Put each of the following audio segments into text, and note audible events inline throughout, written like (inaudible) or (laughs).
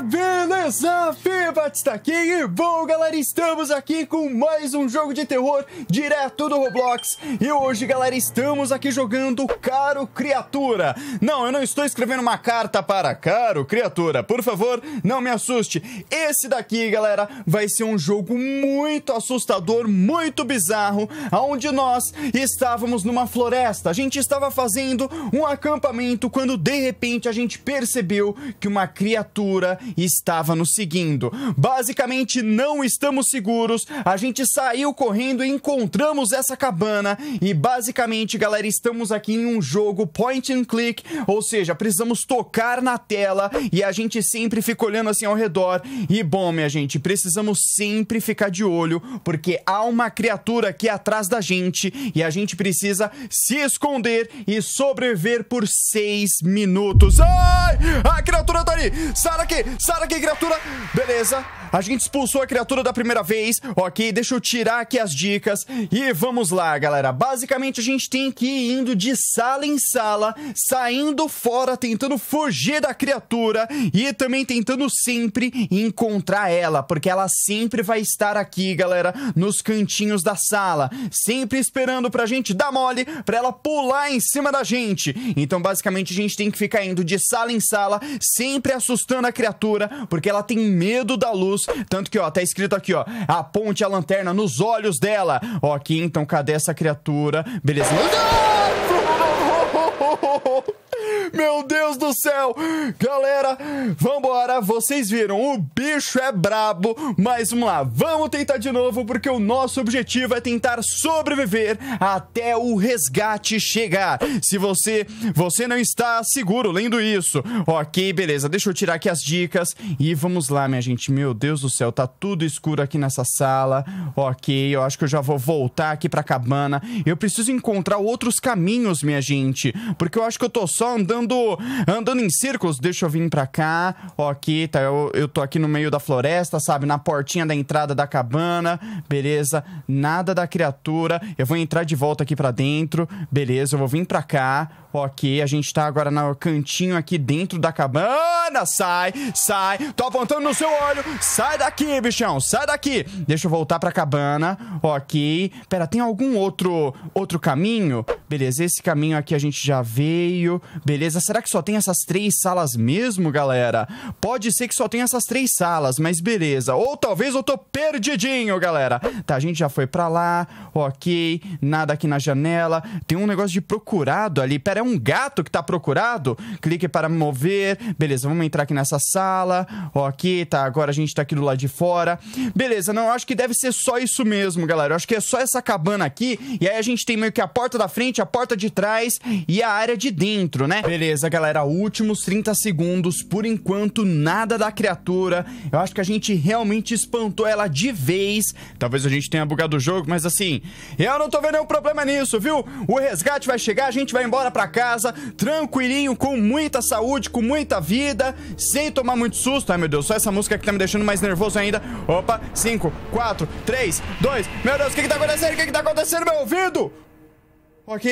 Kevin! Beleza? Fibat está aqui e bom, galera, estamos aqui com mais um jogo de terror direto do Roblox. E hoje, galera, estamos aqui jogando Caro Criatura. Não, eu não estou escrevendo uma carta para Caro Criatura. Por favor, não me assuste. Esse daqui, galera, vai ser um jogo muito assustador, muito bizarro, onde nós estávamos numa floresta. A gente estava fazendo um acampamento quando, de repente, a gente percebeu que uma criatura estava nos seguindo. Basicamente, não estamos seguros. A gente saiu correndo e encontramos essa cabana. E basicamente, galera, estamos aqui em um jogo point and click. Ou seja, precisamos tocar na tela e a gente sempre fica olhando assim ao redor. E bom, minha gente, precisamos sempre ficar de olho, porque há uma criatura aqui atrás da gente e a gente precisa se esconder e sobreviver por seis minutos. Ai! A criatura tá ali! Sai daqui! Sai daqui, criatura! criatura. Beleza. A gente expulsou a criatura da primeira vez. Ok, deixa eu tirar aqui as dicas. E vamos lá, galera. Basicamente, a gente tem que ir indo de sala em sala, saindo fora, tentando fugir da criatura e também tentando sempre encontrar ela, porque ela sempre vai estar aqui, galera, nos cantinhos da sala, sempre esperando pra gente dar mole, pra ela pular em cima da gente. Então, basicamente, a gente tem que ficar indo de sala em sala, sempre assustando a criatura, porque ela tem medo da luz. Tanto que, ó, tá escrito aqui, ó, aponte a lanterna nos olhos dela. Ó, aqui, então, cadê essa criatura? Beleza. Ah! (laughs) Meu Deus do céu! Galera, vambora! Vocês viram, o bicho é brabo, mas vamos lá, vamos tentar de novo, porque o nosso objetivo é tentar sobreviver até o resgate chegar. Se você, você não está seguro lendo isso. Ok, beleza, deixa eu tirar aqui as dicas e vamos lá, minha gente. Meu Deus do céu, tá tudo escuro aqui nessa sala. Ok, eu acho que eu já vou voltar aqui pra cabana. Eu preciso encontrar outros caminhos, minha gente, porque eu acho que eu tô só andando andando andando em círculos. Deixa eu vir pra cá. Ok, tá. Eu, eu tô aqui no meio da floresta, sabe? Na portinha da entrada da cabana. Beleza. Nada da criatura. Eu vou entrar de volta aqui pra dentro. Beleza, eu vou vir pra cá. Ok, a gente tá agora no cantinho aqui dentro da cabana. Sai, sai. Tô apontando no seu olho. Sai daqui, bichão. Sai daqui. Deixa eu voltar pra cabana. Ok. Pera, tem algum outro outro caminho? Beleza, esse caminho aqui a gente já veio. Beleza, será que só tem essas três salas mesmo, galera? Pode ser que só tenha essas três salas, mas beleza. Ou talvez eu tô perdidinho, galera. Tá, a gente já foi pra lá. Ok, nada aqui na janela. Tem um negócio de procurado ali. Pera, é um gato que tá procurado? Clique para mover. Beleza, vamos entrar aqui nessa sala. Ok, tá, agora a gente tá aqui do lado de fora. Beleza, não, acho que deve ser só isso mesmo, galera. Eu acho que é só essa cabana aqui. E aí a gente tem meio que a porta da frente frente, a porta de trás e a área de dentro, né? Beleza, galera, últimos 30 segundos, por enquanto nada da criatura. Eu acho que a gente realmente espantou ela de vez. Talvez a gente tenha bugado o jogo, mas assim, eu não tô vendo nenhum problema nisso, viu? O resgate vai chegar, a gente vai embora pra casa, tranquilinho, com muita saúde, com muita vida, sem tomar muito susto. Ai, meu Deus, só essa música que tá me deixando mais nervoso ainda. Opa, 5, 4, 3, 2, meu Deus, o que que tá acontecendo? O que que tá acontecendo, meu ouvido? Ok,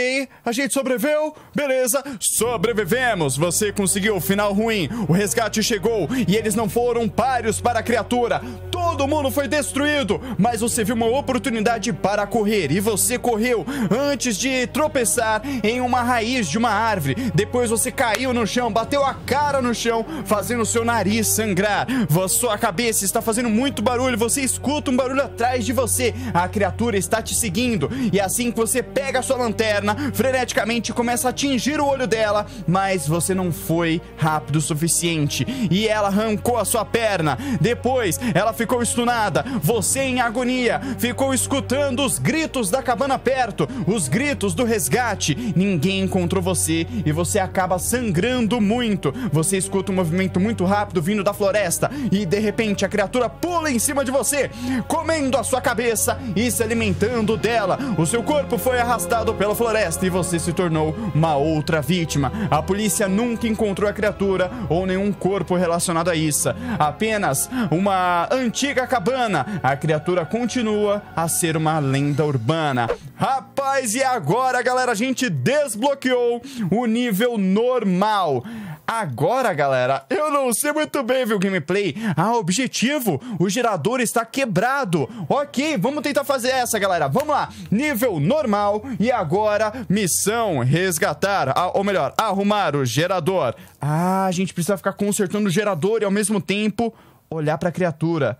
a gente sobreviveu, beleza, sobrevivemos. Você conseguiu o final ruim, o resgate chegou e eles não foram páreos para a criatura. Todo mundo foi destruído, mas você viu uma oportunidade para correr e você correu antes de tropeçar em uma raiz de uma árvore. Depois você caiu no chão, bateu a cara no chão, fazendo seu nariz sangrar. Sua cabeça está fazendo muito barulho, você escuta um barulho atrás de você. A criatura está te seguindo e é assim que você pega a sua lanterna freneticamente começa a atingir o olho dela, mas você não foi rápido o suficiente e ela arrancou a sua perna. Depois, ela ficou estunada, você em agonia, ficou escutando os gritos da cabana perto, os gritos do resgate. Ninguém encontrou você e você acaba sangrando muito. Você escuta um movimento muito rápido vindo da floresta e de repente a criatura pula em cima de você, comendo a sua cabeça e se alimentando dela. O seu corpo foi arrastado pela pela floresta e você se tornou uma outra vítima. A polícia nunca encontrou a criatura ou nenhum corpo relacionado a isso. Apenas uma antiga cabana. A criatura continua a ser uma lenda urbana. Rapaz, e agora, galera, a gente desbloqueou o nível normal. Agora, galera, eu não sei muito bem, viu, gameplay? Ah, objetivo, o gerador está quebrado. Ok, vamos tentar fazer essa, galera. Vamos lá, nível normal e agora missão resgatar, ah, ou melhor, arrumar o gerador. Ah, a gente precisa ficar consertando o gerador e ao mesmo tempo olhar pra criatura.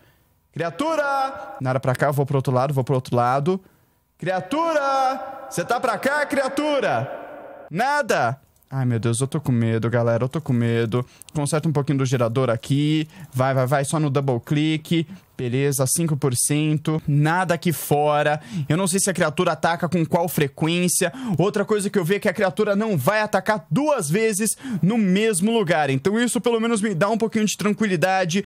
Criatura! Nada pra cá, vou pro outro lado, vou pro outro lado. Criatura! Você tá pra cá, criatura? Nada! Ai meu Deus, eu tô com medo, galera, eu tô com medo. Conserta um pouquinho do gerador aqui. Vai, vai, vai, só no double click. Beleza, 5%. Nada aqui fora. Eu não sei se a criatura ataca com qual frequência. Outra coisa que eu vi é que a criatura não vai atacar duas vezes no mesmo lugar. Então isso pelo menos me dá um pouquinho de tranquilidade.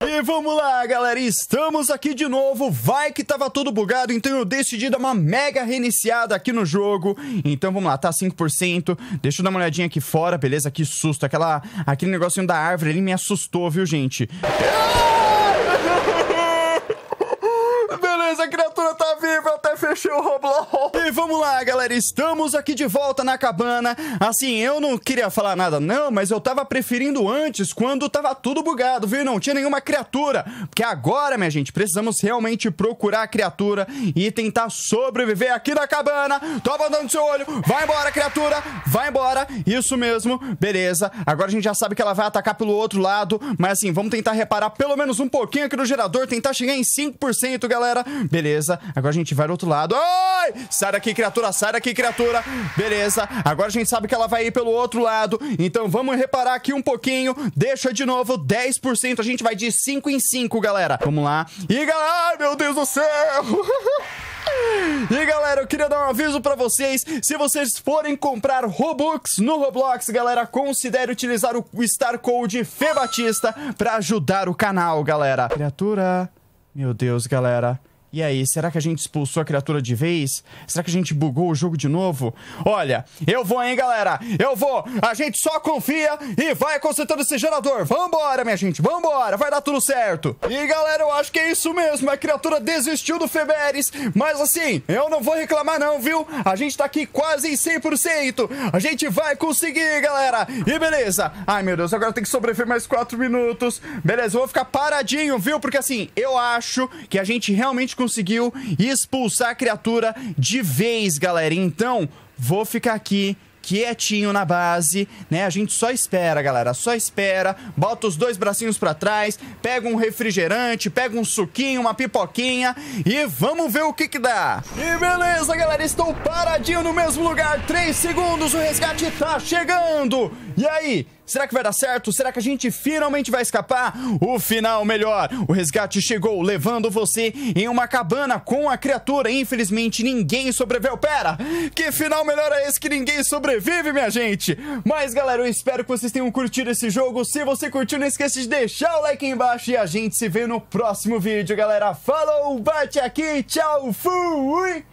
E vamos lá, galera, estamos aqui de novo, vai que tava tudo bugado, então eu decidi dar uma mega reiniciada aqui no jogo, então vamos lá, tá 5%, deixa eu dar uma olhadinha aqui fora, beleza, que susto, aquela, aquele negocinho da árvore ali me assustou, viu, gente? Ah! Roblox. E vamos lá, galera. Estamos aqui de volta na cabana. Assim, eu não queria falar nada, não, mas eu tava preferindo antes, quando tava tudo bugado, viu? Não tinha nenhuma criatura. Porque agora, minha gente, precisamos realmente procurar a criatura e tentar sobreviver aqui na cabana. Tô dando seu olho. Vai embora, criatura. Vai embora. Isso mesmo. Beleza. Agora a gente já sabe que ela vai atacar pelo outro lado. Mas assim, vamos tentar reparar pelo menos um pouquinho aqui no gerador. Tentar chegar em 5%, galera. Beleza. Agora a gente vai do outro lado lado. Ai! Sai daqui, criatura, sai daqui, criatura. Beleza. Agora a gente sabe que ela vai ir pelo outro lado. Então vamos reparar aqui um pouquinho. Deixa de novo 10%. A gente vai de 5 em 5, galera. Vamos lá. E galera, meu Deus do céu! (laughs) E galera, eu queria dar um aviso pra vocês, se vocês forem comprar Robux no Roblox, galera, considere utilizar o Star Code Fê Batista pra ajudar o canal, galera. Criatura, meu Deus, galera. E aí, será que a gente expulsou a criatura de vez? Será que a gente bugou o jogo de novo? Olha, eu vou, hein, galera? Eu vou! A gente só confia e vai consertando esse gerador. Vambora, minha gente, vambora! Vai dar tudo certo! E, galera, eu acho que é isso mesmo. A criatura desistiu do Feberes. Mas, assim, eu não vou reclamar não, viu? A gente tá aqui quase em 100%. A gente vai conseguir, galera! E beleza! Ai, meu Deus, agora tem que sobreviver mais 4 minutos. Beleza, eu vou ficar paradinho, viu? Porque, assim, eu acho que a gente realmente conseguiu expulsar a criatura de vez, galera. Então, vou ficar aqui quietinho na base, né? A gente só espera, galera, só espera, bota os dois bracinhos para trás, pega um refrigerante, pega um suquinho, uma pipoquinha e vamos ver o que que dá. E beleza, galera, estou paradinho no mesmo lugar, 3 segundos, o resgate tá chegando. E aí, Será que vai dar certo? Será que a gente finalmente vai escapar? O final melhor. O resgate chegou, levando você em uma cabana com a criatura. Infelizmente, ninguém sobreviveu. Pera, que final melhor é esse que ninguém sobrevive, minha gente? Mas, galera, eu espero que vocês tenham curtido esse jogo. Se você curtiu, não esqueça de deixar o like aí embaixo. E a gente se vê no próximo vídeo, galera. Falou, bate aqui, tchau, fui!